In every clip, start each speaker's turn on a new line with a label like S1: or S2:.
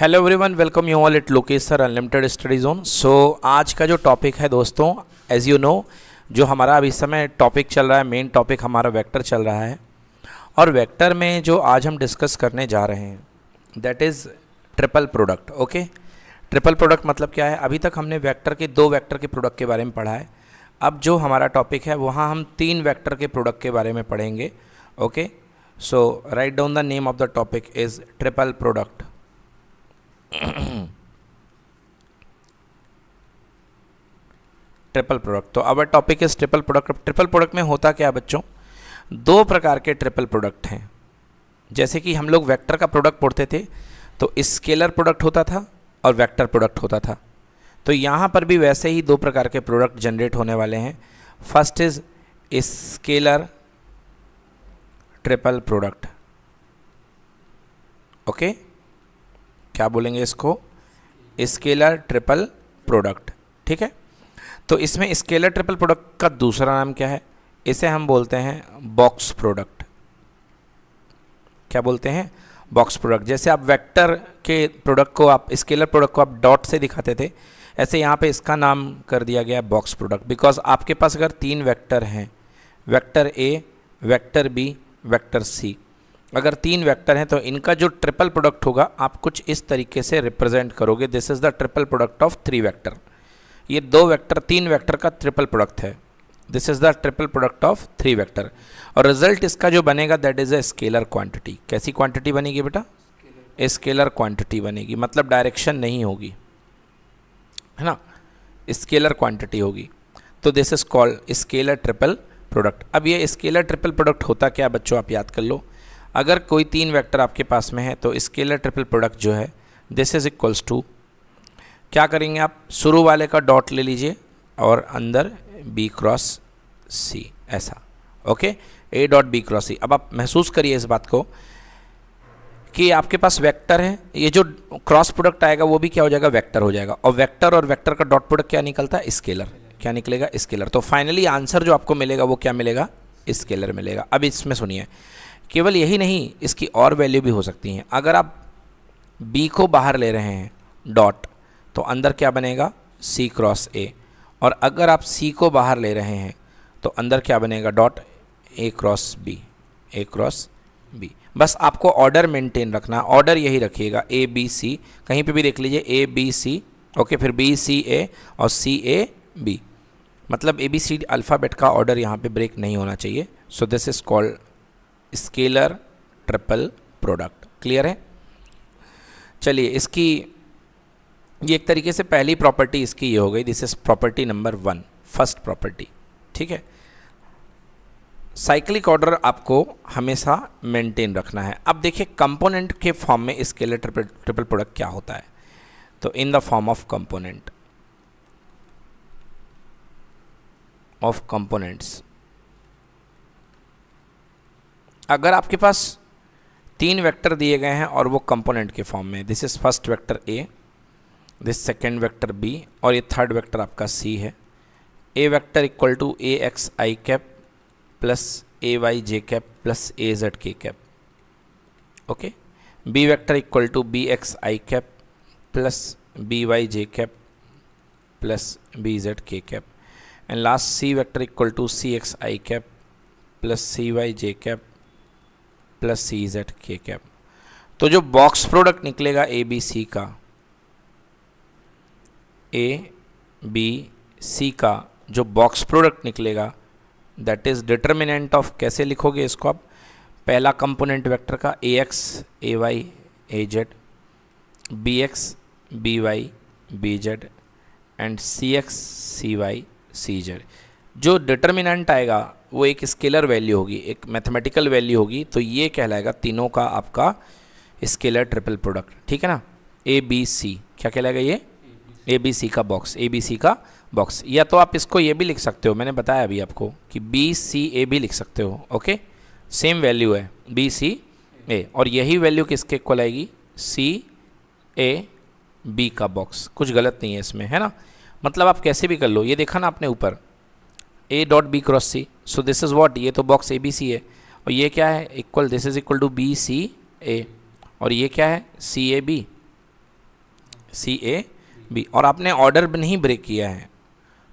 S1: Hello everyone welcome you all it Lokesh sir unlimited study zone so आज का जो topic है दोस्तों एज यू नो जो हमारा अभी समय टॉपिक चल रहा है मेन टॉपिक हमारा वेक्टर चल रहा है और वेक्टर में जो आज हम डिस्कस करने जा रहे हैं that is triple product okay triple product मतलब क्या है अभी तक हमने वैक्टर के दो वैक्टर के प्रोडक्ट के बारे में पढ़ा है अब जो हमारा टॉपिक है वहाँ हम तीन वैक्टर के प्रोडक्ट के बारे में पढ़ेंगे okay so write down the name of the topic is triple product triple product तो our topic is triple product triple product में होता क्या बच्चों दो प्रकार के ट्रिपल प्रोडक्ट हैं जैसे कि हम लोग वेक्टर का प्रोडक्ट पढ़ते थे तो स्केलर प्रोडक्ट होता था और वेक्टर प्रोडक्ट होता था तो यहाँ पर भी वैसे ही दो प्रकार के प्रोडक्ट जनरेट होने वाले हैं first is scalar triple product okay okay? क्या बोलेंगे इसको स्केलर ट्रिपल प्रोडक्ट ठीक है तो इसमें स्केलर ट्रिपल प्रोडक्ट का दूसरा नाम क्या है इसे हम बोलते हैं बॉक्स प्रोडक्ट क्या बोलते हैं बॉक्स प्रोडक्ट जैसे आप वेक्टर के प्रोडक्ट को आप स्केलर प्रोडक्ट को आप डॉट से दिखाते थे ऐसे यहाँ पे इसका नाम कर दिया गया बॉक्स प्रोडक्ट बिकॉज आपके पास अगर तीन वेक्टर हैं vector A vector B vector C अगर तीन वेक्टर हैं तो इनका जो ट्रिपल प्रोडक्ट होगा आप कुछ इस तरीके से रिप्रेजेंट करोगे this is the triple product of three vector ये दो वेक्टर तीन वेक्टर का ट्रिपल प्रोडक्ट है this is the triple product of three vector और रिजल्ट इसका जो बनेगा that is a scalar quantity कैसी क्वांटिटी बनेगी बेटा स्केलर क्वांटिटी बनेगी मतलब डायरेक्शन नहीं होगी है ना स्केलर क्वांटिटी होगी तो this is called scalar triple product अब ये स्केलर ट्रिपल प्रोडक्ट होता क्या बच्चों आप याद कर लो अगर कोई तीन वेक्टर आपके पास में है तो स्केलर ट्रिपल प्रोडक्ट जो है दिस इज़ इक्वल्स टू क्या करेंगे आप शुरू वाले का डॉट ले लीजिए और अंदर बी क्रॉस सी ऐसा okay A dot B cross C अब आप महसूस करिए इस बात को कि आपके पास वेक्टर है ये जो क्रॉस प्रोडक्ट आएगा वो भी क्या हो जाएगा वेक्टर हो जाएगा और वेक्टर और वेक्टर का डॉट प्रोडक्ट क्या निकलता है स्केलर क्या निकलेगा स्केलर तो फाइनली आंसर जो आपको मिलेगा वो क्या मिलेगा स्केलर मिलेगा अब इसमें सुनिए केवल यही नहीं इसकी और वैल्यू भी हो सकती हैं अगर आप बी को बाहर ले रहे हैं डॉट तो अंदर क्या बनेगा सी क्रॉस ए और अगर आप सी को बाहर ले रहे हैं तो अंदर क्या बनेगा dot A cross B A cross B बस आपको ऑर्डर मेंटेन रखना ऑर्डर यही रखिएगा ए बी सी कहीं पे भी देख लीजिए ए बी सी ओके फिर बी सी ए और सी ए बी मतलब ए बी सी अल्फ़ाबेट का ऑर्डर यहाँ पे ब्रेक नहीं होना चाहिए so this is called scalar triple product clear है चलिए इसकी ये एक तरीके से पहली प्रॉपर्टी इसकी ये हो गई this is property number one first property ठीक है साइक्लिक ऑर्डर आपको हमेशा मेंटेन रखना है अब देखिए कंपोनेंट के फॉर्म में स्केलर ट्रिपल ट्रिपल प्रोडक्ट क्या होता है तो in the form of component of components अगर आपके पास तीन वेक्टर दिए गए हैं और वो कंपोनेंट के फॉर्म में this is first vector A this second vector B और ये थर्ड वेक्टर आपका सी है A vector equal to A X I cap plus A Y J cap plus A Z K cap okay B vector equal to B X I cap plus B Y J cap plus B Z K cap and last C vector equal to C X I cap plus C Y J cap plus C Z K cap तो जो box product निकलेगा ए B C का ए B C का जो box product निकलेगा that is determinant of कैसे लिखोगे इसको आप पहला कंपोनेंट वेक्टर का A X A Y A Z B X B Y B Z and C X C Y C Z जो डिटर्मिनेंट आएगा वो एक स्केलर वैल्यू होगी एक मैथमेटिकल वैल्यू होगी तो ये कहलाएगा तीनों का आपका स्केलर ट्रिपल प्रोडक्ट ठीक है ना ए बी सी क्या कहलाएगा ये ए बी सी का बॉक्स ए बी सी का बॉक्स या तो आप इसको ये भी लिख सकते हो मैंने बताया अभी आपको कि बी सी ए भी लिख सकते हो ओके सेम वैल्यू है बी सी ए और यही वैल्यू किसके को लाएगी सी ए बी का बॉक्स कुछ गलत नहीं है इसमें है ना मतलब आप कैसे भी कर लो ये देखा ना आपने ऊपर A dot B cross C so this is what ये तो बॉक्स ए बी सी है और ये क्या है equal this is equal to B C A और ये क्या है सी A B C A B और आपने ऑर्डर नहीं ब्रेक किया है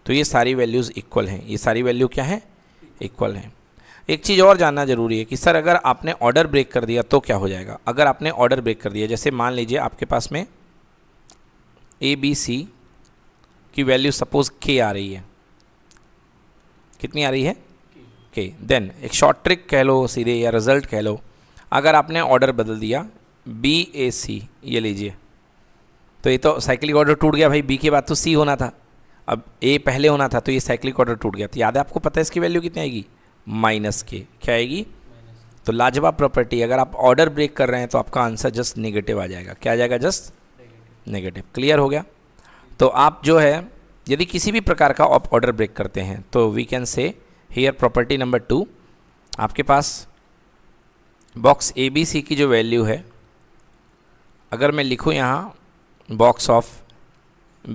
S1: तो ये सारी वैल्यूज़ इक्वल हैं ये सारी वैल्यू क्या है इक्वल हैं एक चीज़ और जानना ज़रूरी है कि सर अगर आपने ऑर्डर ब्रेक कर दिया तो क्या हो जाएगा अगर आपने ऑर्डर ब्रेक कर दिया जैसे मान लीजिए आपके पास में ए बी सी की वैल्यू सपोज़ के आ रही है कितनी आ रही है के देन एक शॉर्ट ट्रिक कह लो सीधे या रिजल्ट कह लो अगर आपने ऑर्डर बदल दिया बी ए सी ये लीजिए तो ये तो साइक्लिक ऑर्डर टूट गया भाई बी के बाद तो सी होना था अब ए पहले होना था तो ये साइक्लिक ऑर्डर टूट गया तो याद है आपको पता है इसकी वैल्यू कितनी आएगी माइनस के क्या आएगी तो लाजवाब प्रॉपर्टी अगर आप ऑर्डर ब्रेक कर रहे हैं तो आपका आंसर जस्ट नेगेटिव आ जाएगा क्या आ जाएगा जस्ट नेगेटिव क्लियर हो गया तो आप जो है यदि किसी भी प्रकार का आप ऑर्डर ब्रेक करते हैं तो we can say here property number two आपके पास बॉक्स ए बी सी की जो वैल्यू है अगर मैं लिखूँ यहाँ box of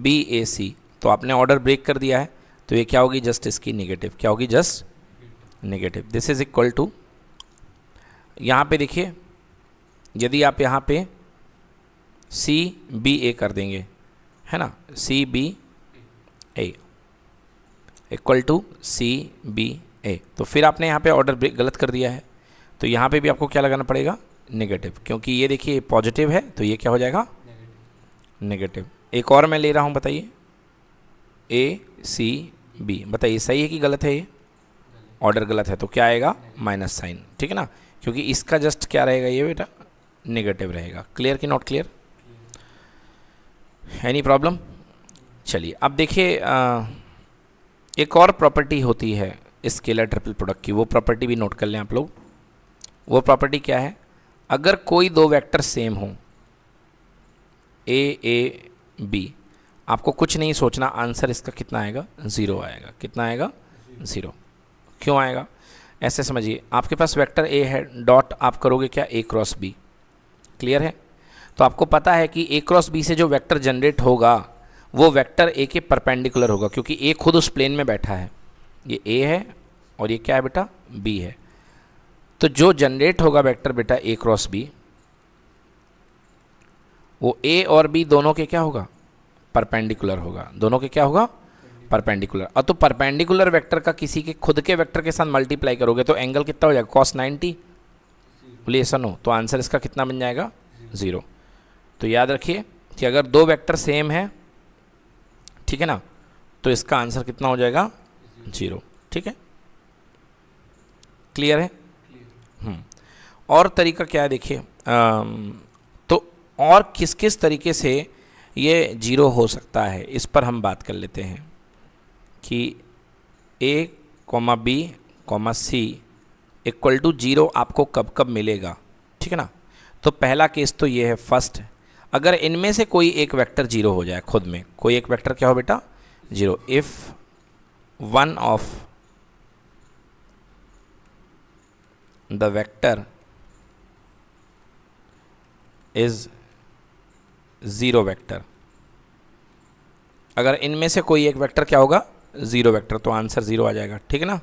S1: B A C तो आपने ऑर्डर ब्रेक कर दिया है तो ये क्या होगी जस्ट इसकी नेगेटिव क्या होगी just negative this is equal to यहाँ पे देखिए यदि आप यहाँ पे सी बी ए कर देंगे है ना C B A equal to C B A तो फिर आपने यहाँ पे ऑर्डर गलत कर दिया है तो यहाँ पे भी आपको क्या लगाना पड़ेगा नेगेटिव क्योंकि ये देखिए पॉजिटिव है तो ये क्या हो जाएगा नेगेटिव एक और मैं ले रहा हूँ बताइए ए सी बी बताइए सही है कि गलत है ये ऑर्डर गलत है तो क्या आएगा माइनस साइन ठीक है ना क्योंकि इसका जस्ट क्या रहेगा ये बेटा नेगेटिव रहेगा क्लियर कि नॉट क्लियर एनी प्रॉब्लम चलिए अब देखिए एक और प्रॉपर्टी होती है स्केलर ट्रिपल प्रोडक्ट की वो प्रॉपर्टी भी नोट कर लें आप लोग वो प्रॉपर्टी क्या है अगर कोई दो वेक्टर सेम हो ए ए बी आपको कुछ नहीं सोचना आंसर इसका कितना आएगा ज़ीरो आएगा कितना आएगा ज़ीरो क्यों आएगा ऐसे समझिए आपके पास वेक्टर ए है डॉट आप करोगे क्या ए क्रॉस बी क्लियर है तो आपको पता है कि ए क्रॉस बी से जो वेक्टर जनरेट होगा वो वेक्टर ए के परपेंडिकुलर होगा क्योंकि ए खुद उस प्लेन में बैठा है ये ए है और ये क्या है बेटा बी है तो जो जनरेट होगा वेक्टर बेटा ए क्रॉस बी वो ए और बी दोनों के क्या होगा परपेंडिकुलर होगा दोनों के क्या होगा परपेंडिकुलर अब तो परपेंडिकुलर वेक्टर का किसी के खुद के वेक्टर के साथ मल्टीप्लाई करोगे तो एंगल कितना हो जाएगा कॉस 90 बोलिए ऐसा नो तो आंसर इसका कितना बन जाएगा ज़ीरो तो याद रखिए कि अगर दो वेक्टर सेम है ठीक है ना तो इसका आंसर कितना हो जाएगा जीरो ठीक है क्लियर है हम्म। और तरीका क्या है देखिए तो और किस किस तरीके से ये जीरो हो सकता है इस पर हम बात कर लेते हैं कि A comma B comma C equal to zero आपको कब कब मिलेगा ठीक है ना तो पहला केस तो ये है फर्स्ट अगर इनमें से कोई एक वेक्टर जीरो हो जाए खुद में कोई एक वेक्टर क्या हो बेटा zero if one of the vector is zero vector अगर इनमें से कोई एक वेक्टर क्या होगा ज़ीरो वेक्टर तो आंसर ज़ीरो आ जाएगा ठीक है ना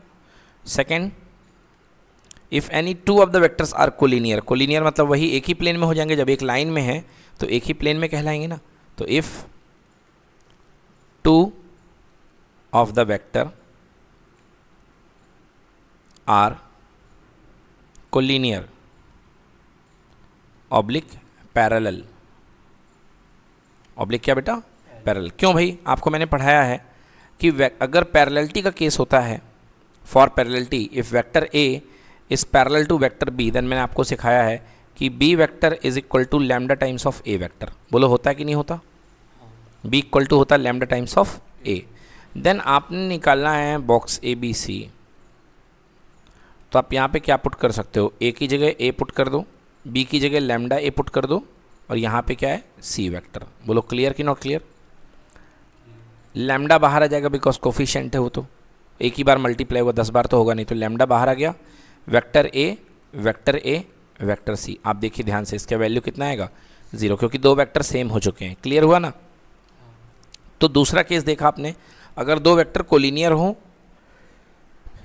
S1: second if any two of the vectors are collinear collinear मतलब वही एक ही प्लेन में हो जाएंगे जब एक लाइन में है तो एक ही प्लेन में कहलाएंगे ना तो if two of the vectors are collinear oblique parallel oblique क्या बेटा पैरल क्यों भाई आपको मैंने पढ़ाया है कि अगर पैरलिटी का केस होता है for parallelity if vector A is parallel to vector B then मैंने आपको सिखाया है कि B vector is equal to lambda times of A vector बोलो होता कि नहीं होता बी इक्वल टू होता lambda times of A then आपने निकालना है बॉक्स ए बी सी तो आप यहाँ पे क्या पुट कर सकते हो ए की जगह ए पुट कर दो बी की जगह लैमडा ए पुट कर दो और यहाँ पे क्या है सी वेक्टर बोलो क्लियर कि नॉट क्लियर लैमडा बाहर आ जाएगा बिकॉज कोफिशेंट है वो तो एक ही बार मल्टीप्लाई हुआ दस बार तो होगा नहीं तो लैमडा बाहर आ गया vector A vector A vector C आप देखिए ध्यान से इसका वैल्यू कितना आएगा ज़ीरो क्योंकि दो वेक्टर सेम हो चुके हैं क्लियर हुआ ना तो दूसरा केस देखा आपने अगर दो वेक्टर कोलिनियर हो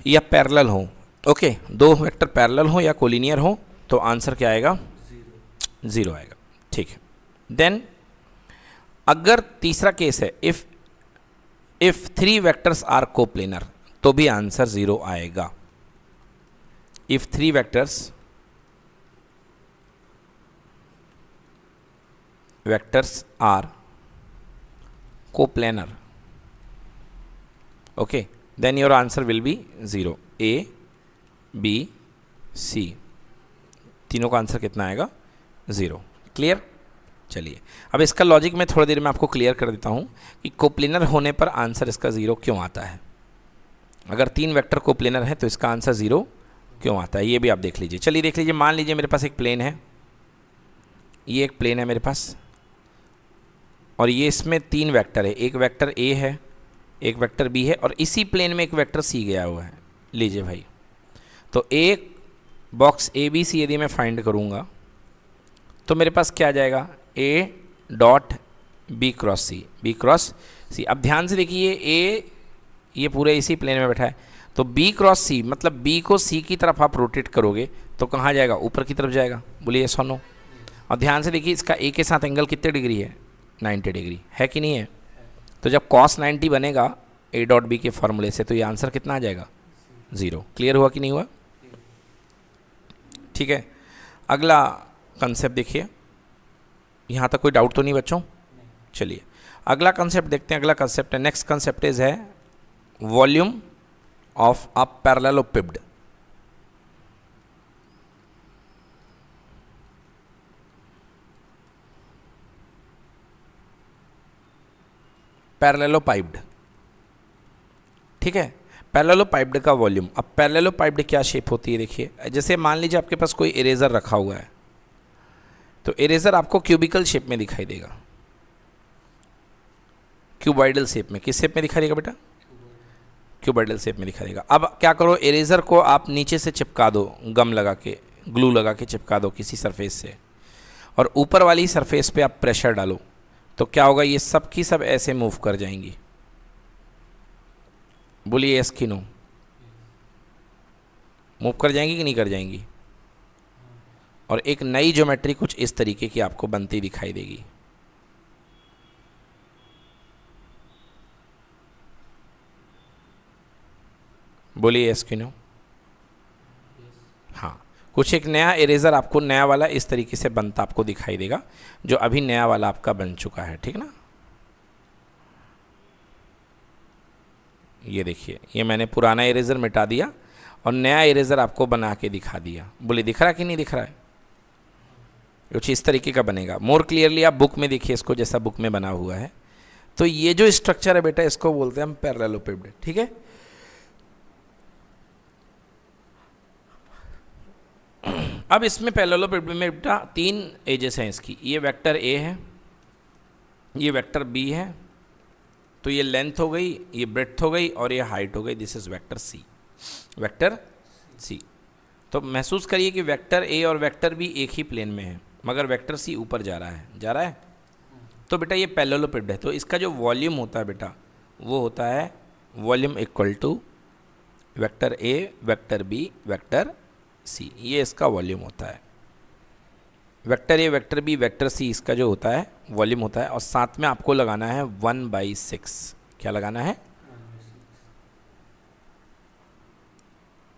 S1: या पैरेलल हो ओके दो वेक्टर पैरेलल हो या कोलिनियर हो तो आंसर क्या आएगा ज़ीरो आएगा ठीक है देन अगर तीसरा केस है if if three vectors are coplanar तो भी आंसर ज़ीरो आएगा if three vectors vectors are coplanar okay then your answer will be zero a b c तीनों का आंसर कितना आएगा ज़ीरो क्लियर चलिए अब इसका लॉजिक मैं थोड़ी देर में आपको क्लियर कर देता हूँ कि कोप्लेनर होने पर आंसर इसका ज़ीरो क्यों आता है अगर तीन वेक्टर कोप्लेनर है तो इसका आंसर ज़ीरो क्यों आता है ये भी आप देख लीजिए चलिए देख लीजिए मान लीजिए मेरे पास एक प्लेन है ये एक प्लेन है मेरे पास और ये इसमें तीन वेक्टर है एक वेक्टर ए है एक वेक्टर बी है और इसी प्लेन में एक वेक्टर सी गया हुआ है लीजिए भाई तो एक बॉक्स ए बी सी यदि मैं फाइंड करूँगा तो मेरे पास क्या आ जाएगा A dot B cross C B cross C अब ध्यान से देखिए ए ये पूरे इसी प्लेन में बैठा है तो बी क्रॉस सी मतलब बी को सी की तरफ आप रोटेट करोगे तो कहाँ जाएगा ऊपर की तरफ जाएगा बोलिए सोनो और ध्यान से देखिए इसका ए के साथ एंगल कितने डिग्री है 90 डिग्री है कि नहीं है तो जब कॉस 90 बनेगा ए डॉट बी के फॉर्मूले से तो ये आंसर कितना आ जाएगा ज़ीरो क्लियर हुआ कि नहीं हुआ ठीक है अगला कंसेप्ट देखिए यहाँ तक कोई डाउट तो नहीं बच्चों चलिए अगला कंसेप्ट देखते हैं अगला कंसेप्ट है नेक्स्ट कंसेप्ट इज़ है volume of a parallelepiped. Parallelepiped ठीक है पैरेललोपाइप्ड का वॉल्यूम अब पैरेललोपाइप्ड क्या शेप होती है देखिए जैसे मान लीजिए आपके पास कोई इरेजर रखा हुआ है तो इरेजर आपको क्यूबिकल शेप में दिखाई देगा क्यूबाइडल शेप में किस शेप में दिखाई देगा बेटा क्यूबॉइडल सेप में दिखा देगा अब क्या करो इरेजर को आप नीचे से चिपका दो गम लगा के ग्लू लगा के चिपका दो किसी सरफेस से और ऊपर वाली सरफेस पे आप प्रेशर डालो तो क्या होगा ये सब की सब ऐसे मूव कर जाएंगी बोलिए यस मूव कर जाएंगी कि नहीं कर जाएंगी और एक नई ज्योमेट्री कुछ इस तरीके की आपको बनती दिखाई देगी बोलिए यस क्यों हाँ कुछ एक नया इरेज़र आपको नया वाला इस तरीके से बनता आपको दिखाई देगा जो अभी नया वाला आपका बन चुका है ठीक ना ये देखिए ये मैंने पुराना इरेज़र मिटा दिया और नया इरेज़र आपको बना के दिखा दिया बोले दिख रहा कि नहीं दिख रहा है कुछ इस तरीके का बनेगा मोर क्लियरली आप बुक में देखिए इसको जैसा बुक में बना हुआ है तो ये जो स्ट्रक्चर है बेटा इसको बोलते हैं हम पैरलोपेबड ठीक है अब इसमें बेटा तीन एजेस हैं इसकी ये वेक्टर ए है ये वेक्टर बी है तो ये लेंथ हो गई ये ब्रेथ हो गई और ये हाइट हो गई this is vector C vector C तो महसूस करिए कि वेक्टर ए और वेक्टर बी एक ही प्लेन में है मगर वेक्टर सी ऊपर जा रहा है जा रहा है तो बेटा ये पिड है तो इसका जो वॉल्यूम होता है बेटा वो होता है volume equal to vector A vector B vector C ये इसका वॉल्यूम होता है vector A vector B vector C इसका जो होता है वॉल्यूम होता है और साथ में आपको लगाना है वन बाई सिक्स क्या लगाना है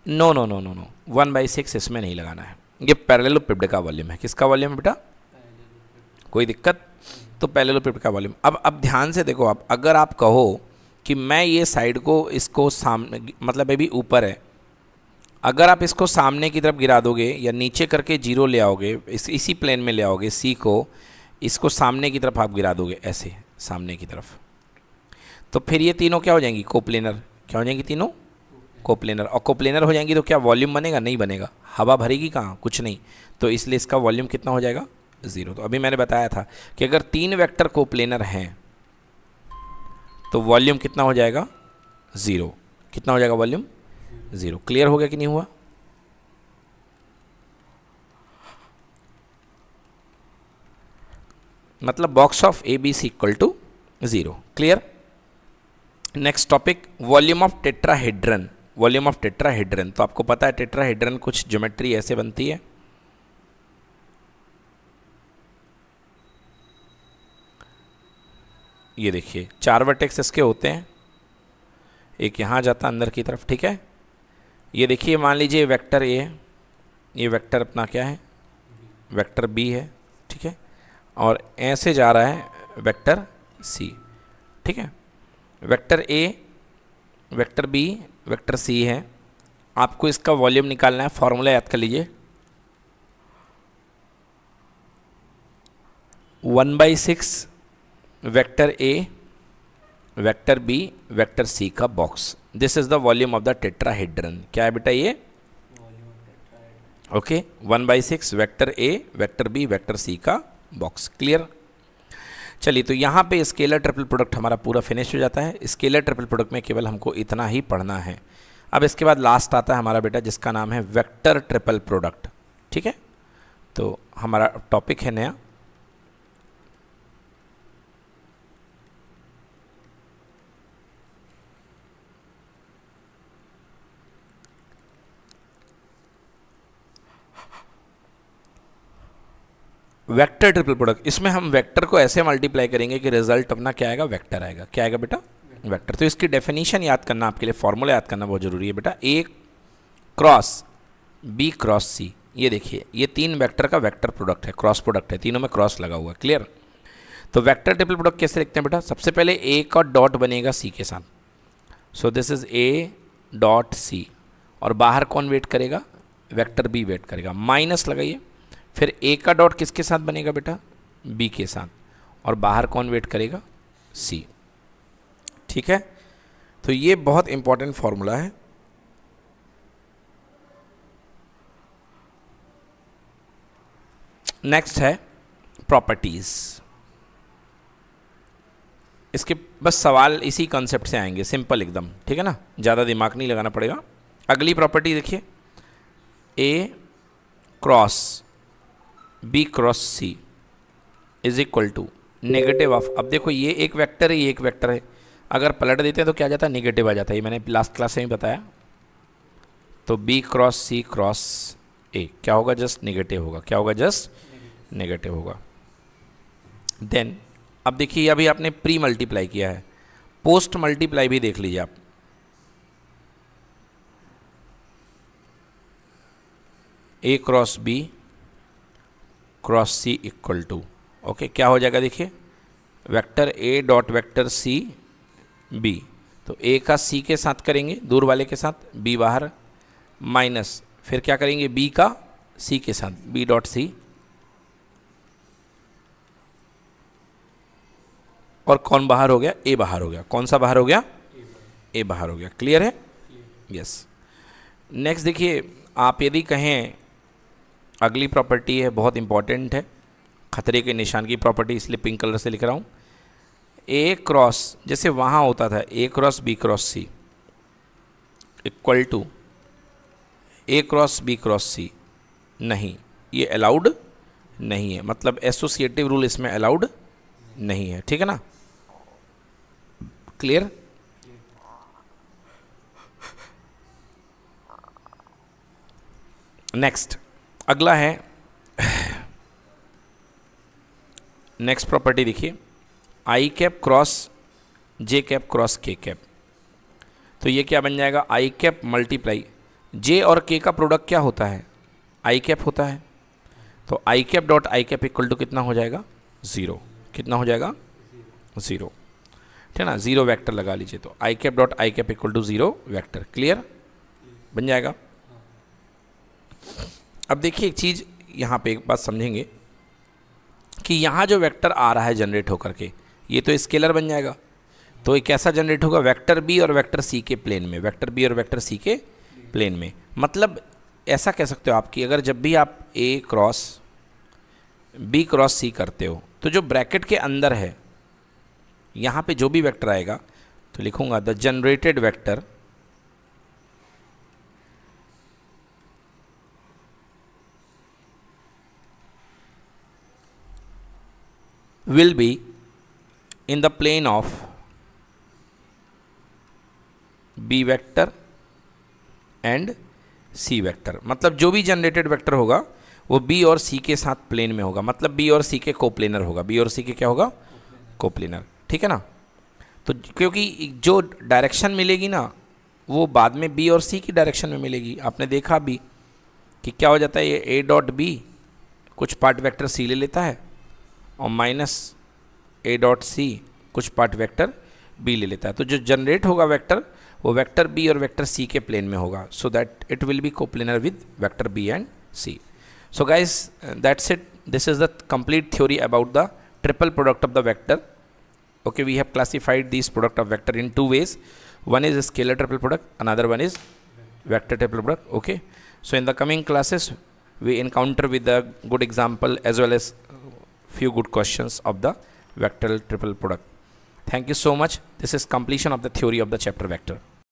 S1: no no no no no one by six इसमें नहीं लगाना है ये पिप्ड का वॉल्यूम है किसका वॉल्यूम है बेटा कोई दिक्कत तो पिप्ड का वॉल्यूम अब अब ध्यान से देखो आप अगर आप कहो कि मैं ये साइड को इसको सामने मतलब अभी ऊपर है अगर आप इसको सामने की तरफ गिरा दोगे या नीचे करके जीरो ले आओगे इस इसी प्लेन में ले आओगे सी को इसको सामने की तरफ आप गिरा दोगे ऐसे सामने की तरफ तो फिर ये तीनों क्या हो जाएंगी कोप्लेनर क्या हो जाएंगी तीनों कोप्लेनर और कोप्लेनर हो जाएंगी तो क्या वॉल्यूम बनेगा नहीं बनेगा हवा भरेगी कहाँ कुछ नहीं तो इसलिए इसका वॉल्यूम कितना हो जाएगा ज़ीरो तो अभी मैंने बताया था कि अगर तीन वैक्टर कोप्लेनर हैं तो वॉल्यूम कितना हो जाएगा ज़ीरो कितना हो जाएगा वॉल्यूम ज़ीरो क्लियर हो गया कि नहीं हुआ मतलब box of A B C equal to zero clear next topic volume of tetrahedron volume of tetrahedron तो आपको पता है टेट्राहेड्रन कुछ ज्योमेट्री ऐसे बनती है ये देखिए चार वर्टेक्स इसके होते हैं एक यहां जाता अंदर की तरफ ठीक है ये देखिए मान लीजिए वेक्टर ए ये वेक्टर अपना क्या है वेक्टर बी है ठीक है और ऐसे जा रहा है वेक्टर सी ठीक है vector A vector B vector C है आपको इसका वॉल्यूम निकालना है फॉर्मूला याद कर लीजिए one by six vector A vector B vector C का box this is the volume of the tetrahedron क्या है बेटा ये okay one by six vector A vector B vector C का बॉक्स क्लियर चलिए तो यहाँ पे स्केलर ट्रिपल प्रोडक्ट हमारा पूरा फिनिश हो जाता है स्केलर ट्रिपल प्रोडक्ट में केवल हमको इतना ही पढ़ना है अब इसके बाद लास्ट आता है हमारा बेटा जिसका नाम है वेक्टर ट्रिपल प्रोडक्ट ठीक है तो हमारा टॉपिक है नया वेक्टर ट्रिपल प्रोडक्ट इसमें हम वेक्टर को ऐसे मल्टीप्लाई करेंगे कि रिजल्ट अपना क्या आएगा वेक्टर आएगा क्या आएगा बेटा वेक्टर तो इसकी डेफिनेशन याद करना आपके लिए फॉर्मूला याद करना बहुत ज़रूरी है बेटा A cross B cross C ये देखिए ये तीन वेक्टर का वेक्टर प्रोडक्ट है क्रॉस प्रोडक्ट है तीनों में क्रॉस लगा हुआ है क्लियर तो वेक्टर ट्रिपल प्रोडक्ट कैसे लिखते हैं बेटा सबसे पहले ए का डॉट बनेगा सी के साथ so this is A dot C और बाहर कौन वेट करेगा वेक्टर बी वेट करेगा माइनस लगाइए फिर ए का डॉट किसके साथ बनेगा बेटा बी के साथ और बाहर कौन वेट करेगा सी ठीक है तो ये बहुत इंपॉर्टेंट फॉर्मूला है नेक्स्ट है प्रॉपर्टीज़ इसके बस सवाल इसी कॉन्सेप्ट से आएंगे सिंपल एकदम ठीक है ना ज़्यादा दिमाग नहीं लगाना पड़ेगा अगली प्रॉपर्टी देखिए A cross B cross C is equal to negative of अब देखो ये एक वेक्टर है ये एक वेक्टर है अगर पलट देते हैं तो क्या जाता है नेगेटिव आ जाता है ये मैंने लास्ट क्लास में ही बताया तो B cross C cross A क्या होगा जस्ट नेगेटिव होगा क्या होगा जस्ट नेगेटिव होगा देन अब देखिए अभी आपने प्री मल्टीप्लाई किया है पोस्ट मल्टीप्लाई भी देख लीजिए आप A cross B cross C equal to okay क्या हो जाएगा देखिए vector A dot vector C B तो ए का सी के साथ करेंगे दूर वाले के साथ बी बाहर माइनस फिर क्या करेंगे बी का सी के साथ बी डॉट सी और कौन बाहर हो गया ए बाहर हो गया कौन सा बाहर हो गया ए बाहर हो गया क्लियर है यस नेक्स्ट देखिए आप यदि कहें अगली प्रॉपर्टी है बहुत इंपॉर्टेंट है खतरे के निशान की प्रॉपर्टी इसलिए पिंक कलर से लिख रहा हूँ ए क्रॉस जैसे वहाँ होता था A cross B cross C equal to A cross B cross C नहीं ये अलाउड नहीं है मतलब एसोसिएटिव रूल इसमें अलाउड नहीं है ठीक है ना क्लियर नेक्स्ट अगला है नेक्स्ट प्रॉपर्टी देखिए I cap cross J cap cross K cap तो ये क्या बन जाएगा आई कैप मल्टीप्लाई जे और के का प्रोडक्ट क्या होता है आई कैप होता है तो I cap dot I cap equal to कितना हो जाएगा ज़ीरो कितना हो जाएगा ज़ीरो ठीक है ना ज़ीरो वैक्टर लगा लीजिए तो I cap dot I cap equal to zero vector clear बन जाएगा अब देखिए एक चीज़ यहाँ पे एक बात समझेंगे कि यहाँ जो वेक्टर आ रहा है जनरेट होकर के ये तो स्केलर बन जाएगा तो ये कैसा जनरेट होगा वेक्टर बी और वेक्टर सी के प्लेन में वेक्टर बी और वेक्टर सी के प्लेन में मतलब ऐसा कह सकते हो आप कि अगर जब भी आप A cross B cross C करते हो तो जो ब्रैकेट के अंदर है यहाँ पे जो भी वेक्टर आएगा तो लिखूँगा the generated vector will be in the plane of b vector and c vector मतलब जो भी जनरेटेड वेक्टर होगा वो b और c के साथ प्लेन में होगा मतलब b और c के कोप्लेनर होगा b और c के क्या होगा कोप्लेनर ठीक है ना तो क्योंकि जो डायरेक्शन मिलेगी ना वो बाद में बी और सी की डायरेक्शन में मिलेगी आपने देखा भी कि क्या हो जाता है ये ए डॉट बी कुछ पार्ट वेक्टर सी ले लेता है और माइनस ए डॉट सी कुछ पार्ट वेक्टर बी ले लेता है तो जो जनरेट होगा वेक्टर वो वेक्टर बी और वेक्टर सी के प्लेन में होगा so that it will be coplanar with vector B and C so guys that's it this is the complete theory about the triple product of the vector okay we have classified this product of vector in two ways one is scalar triple product another one is vector triple product okay so in the coming classes we encounter with a good example as well as few good questions of the vectorial triple product. Thank you so much. This is completion of the theory of the chapter vector.